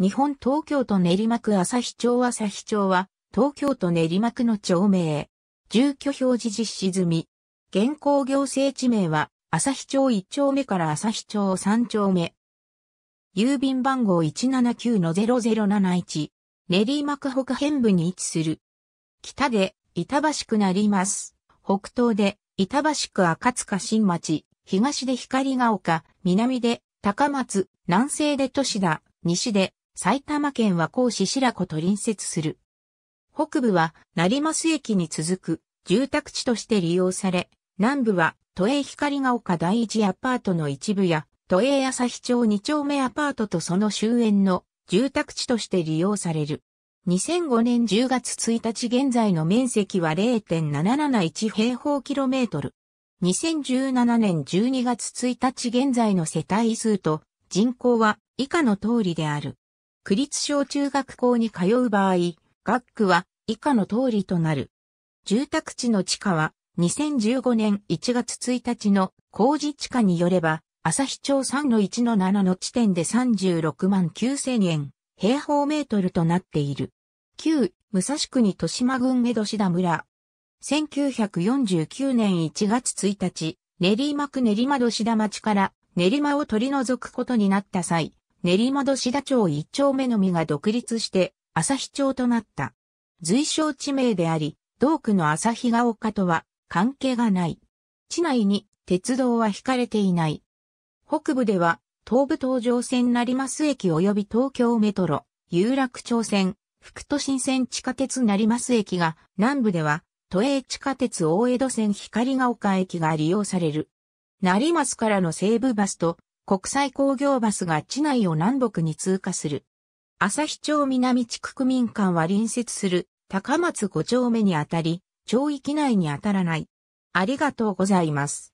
日本東京都練馬区日町日町は、東京都練馬区の町名。住居表示実施済み。現行行政地名は、日町1丁目から日町3丁目。郵便番号179-0071。練馬区北辺部に位置する。北で、板橋区なります。北東で、板橋区赤塚新町。東で光が丘。南で、高松。南西で都市だ。西で埼玉県和光市白子と隣接する。北部は成増駅に続く住宅地として利用され、南部は都営光が丘第一アパートの一部や、都営朝日町二丁目アパートとその周辺の住宅地として利用される。2005年10月1日現在の面積は0.771平方キロメートル。2017年12月1日現在の世帯数と人口は以下の通りである。区立小中学校に通う場合、学区は以下の通りとなる。住宅地の地価は2015年1月1日の工事地価によれば、朝日町3の1の7の地点で36万9千円、平方メートルとなっている。旧、武蔵国豊島郡江戸志田村。1949年1月1日、練馬区練馬戸志田町から練馬を取り除くことになった際、練馬戸志田町一丁目のみが独立して、日町となった。随称地名であり、同区の日が丘とは関係がない。地内に鉄道は引かれていない。北部では、東武東上線成増駅及び東京メトロ、有楽町線、副都心線地下鉄成増駅が、南部では、都営地下鉄大江戸線光が丘駅が利用される。成増からの西武バスと国際工業バスが地内を南北に通過する。朝日町南地区区民館は隣接する高松5丁目にあたり、町域内にあたらない。ありがとうございます。